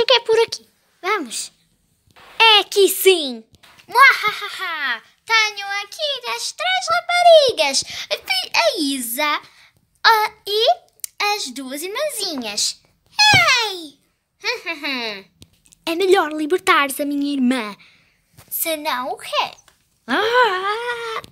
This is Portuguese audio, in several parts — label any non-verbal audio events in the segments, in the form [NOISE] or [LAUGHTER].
acho que é por aqui. Vamos. É aqui sim! Muahahaha! Tenho aqui as três raparigas. A Isa a, e as duas irmãzinhas. Ei! [LAUGHS] é melhor libertar a minha irmã. Senão o quê? Ah!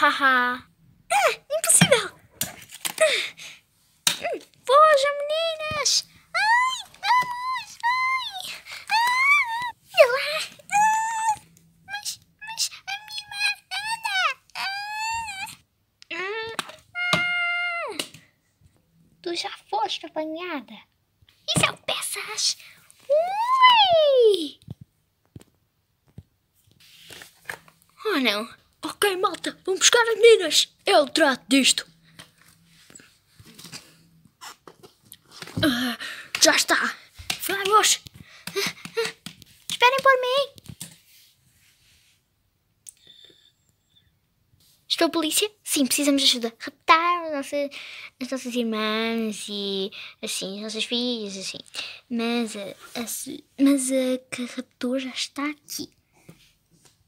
Hahaha. é, impossível. Poxa, meninas. Ai, ai, Ah, e lá. Mas, mas a minha Ah! Tu já foste apanhada. E se eu peças? Ui! Oh, não. Ok, malta, vamos buscar as meninas. Eu é trato disto. Uh, já está. Vamos. Uh, esperem por mim. Estou é polícia? Sim, precisamos de ajuda. Raptar as nossas, as nossas irmãs e assim, as nossas filhas, assim. Mas a, a, mas a, que raptou já está aqui.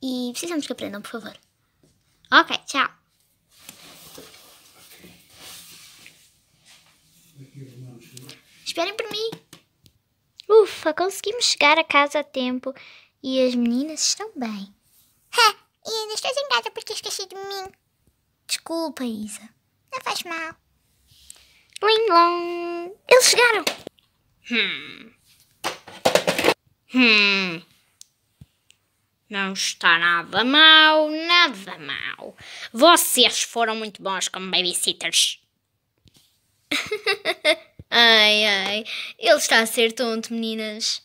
E precisamos que aprendam, por favor. Tchau. Esperem por mim. Ufa, conseguimos chegar a casa a tempo e as meninas estão bem. Ha, e ainda casa zangada porque esqueci de mim. Desculpa, Isa. Não faz mal. long, Eles chegaram! Hum. Hum. Não está nada mal, nada mal. Vocês foram muito bons como babysitters. [LAUGHS] ai, ai, ele está a ser tonto, meninas.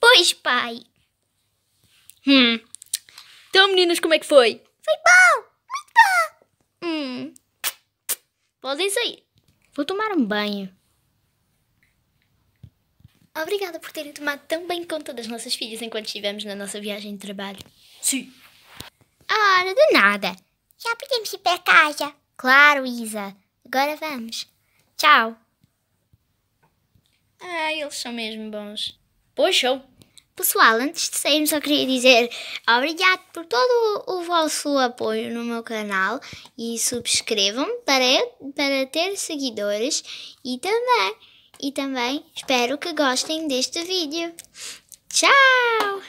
Pois, pai. Hum. Então, meninas, como é que foi? Foi bom, muito bom. Hum. Podem sair. Vou tomar um banho. Obrigada por terem tomado tão bem conta das nossas filhas enquanto estivemos na nossa viagem de trabalho. Sim. hora de nada. Já podemos ir para casa. Claro, Isa. Agora vamos. Tchau. Ah, eles são mesmo bons. Pois show. Pessoal, antes de sairmos, só queria dizer obrigado por todo o vosso apoio no meu canal e subscrevam para, eu, para ter seguidores e também e também espero que gostem deste vídeo. Tchau!